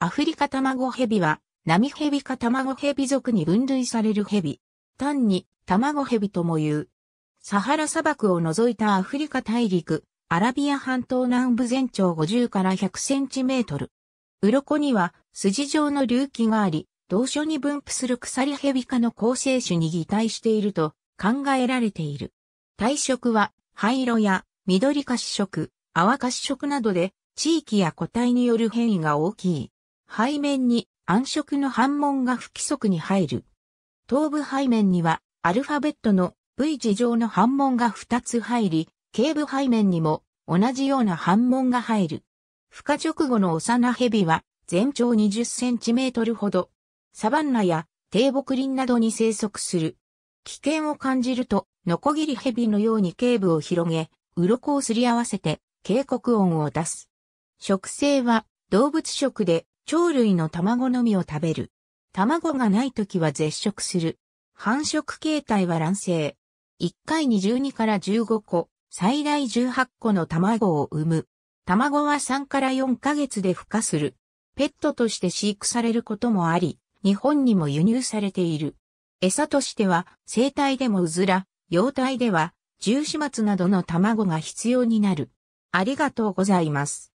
アフリカ卵蛇は、ナミヘビか卵蛇族ヘビ属に分類されるヘビ。単に、卵蛇ヘビとも言う。サハラ砂漠を除いたアフリカ大陸、アラビア半島南部全長50から100センチメートル。鱗には筋状の隆起があり、同所に分布する鎖ヘビ科の構成種に擬態していると考えられている。体色は灰色や緑褐色、泡褐色などで地域や個体による変異が大きい。背面に暗色の反問が不規則に入る。頭部背面にはアルファベットの V 字状の反問が2つ入り、頸部背面にも同じような反問が入る。孵化直後の幼蛇は全長20センチメートルほど。サバンナや低木林などに生息する。危険を感じると、ノコギリ蛇のように頸部を広げ、鱗をすり合わせて警告音を出す。食性は動物食で鳥類の卵のみを食べる。卵がない時は絶食する。繁殖形態は卵生。1回に12から15個、最大18個の卵を産む。卵は3から4ヶ月で孵化する。ペットとして飼育されることもあり、日本にも輸入されている。餌としては、生体でもうずら、幼体では、重始末などの卵が必要になる。ありがとうございます。